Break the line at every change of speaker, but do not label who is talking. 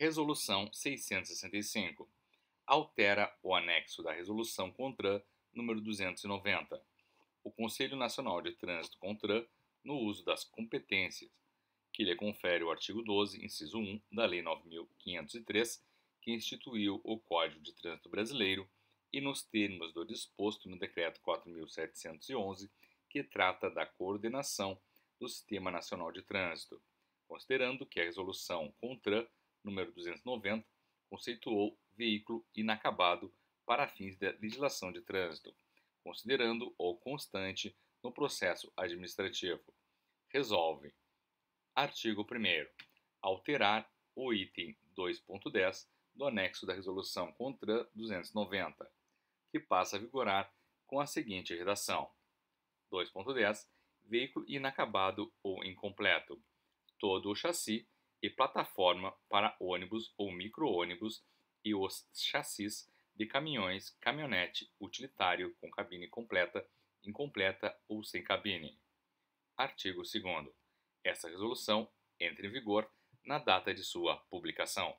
Resolução 665. Altera o anexo da Resolução CONTRAN número 290. O Conselho Nacional de Trânsito CONTRAN no uso das competências que lhe confere o artigo 12, inciso 1 da Lei 9503, que instituiu o Código de Trânsito Brasileiro e nos termos do disposto no decreto 4711, que trata da coordenação do Sistema Nacional de Trânsito, considerando que a resolução CONTRAN número 290, conceituou veículo inacabado para fins da legislação de trânsito, considerando ou constante no processo administrativo. Resolve. Artigo 1 alterar o item 2.10 do anexo da resolução CONTRAN 290, que passa a vigorar com a seguinte redação: 2.10 veículo inacabado ou incompleto. Todo o chassi e plataforma para ônibus ou micro-ônibus e os chassis de caminhões, caminhonete utilitário com cabine completa, incompleta ou sem cabine. Artigo 2. Essa resolução entra em vigor na data de sua publicação.